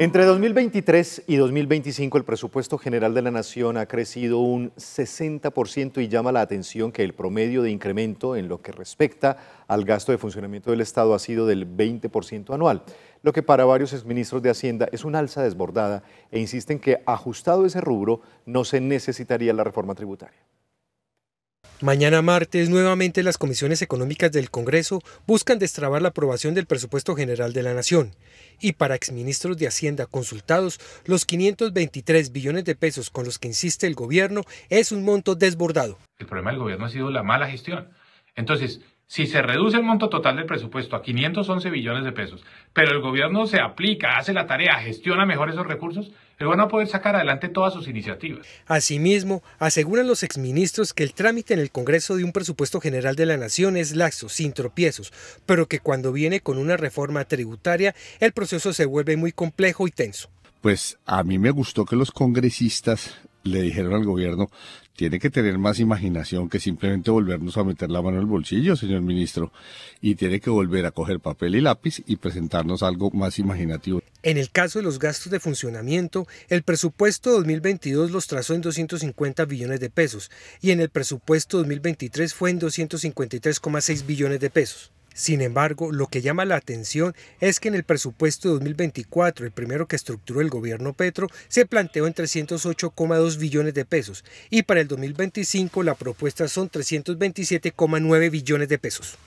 Entre 2023 y 2025 el presupuesto general de la Nación ha crecido un 60% y llama la atención que el promedio de incremento en lo que respecta al gasto de funcionamiento del Estado ha sido del 20% anual, lo que para varios exministros de Hacienda es un alza desbordada e insisten que ajustado ese rubro no se necesitaría la reforma tributaria. Mañana martes, nuevamente las comisiones económicas del Congreso buscan destrabar la aprobación del presupuesto general de la Nación. Y para exministros de Hacienda consultados, los 523 billones de pesos con los que insiste el gobierno es un monto desbordado. El problema del gobierno ha sido la mala gestión. Entonces, si se reduce el monto total del presupuesto a 511 billones de pesos, pero el gobierno se aplica, hace la tarea, gestiona mejor esos recursos, el va a poder sacar adelante todas sus iniciativas. Asimismo, aseguran los exministros que el trámite en el Congreso de un presupuesto general de la Nación es laxo, sin tropiezos, pero que cuando viene con una reforma tributaria, el proceso se vuelve muy complejo y tenso. Pues a mí me gustó que los congresistas le dijeron al gobierno, tiene que tener más imaginación que simplemente volvernos a meter la mano en el bolsillo, señor ministro, y tiene que volver a coger papel y lápiz y presentarnos algo más imaginativo. En el caso de los gastos de funcionamiento, el presupuesto 2022 los trazó en 250 billones de pesos y en el presupuesto 2023 fue en 253,6 billones de pesos. Sin embargo, lo que llama la atención es que en el presupuesto de 2024, el primero que estructuró el gobierno Petro, se planteó en 308,2 billones de pesos y para el 2025 la propuesta son 327,9 billones de pesos.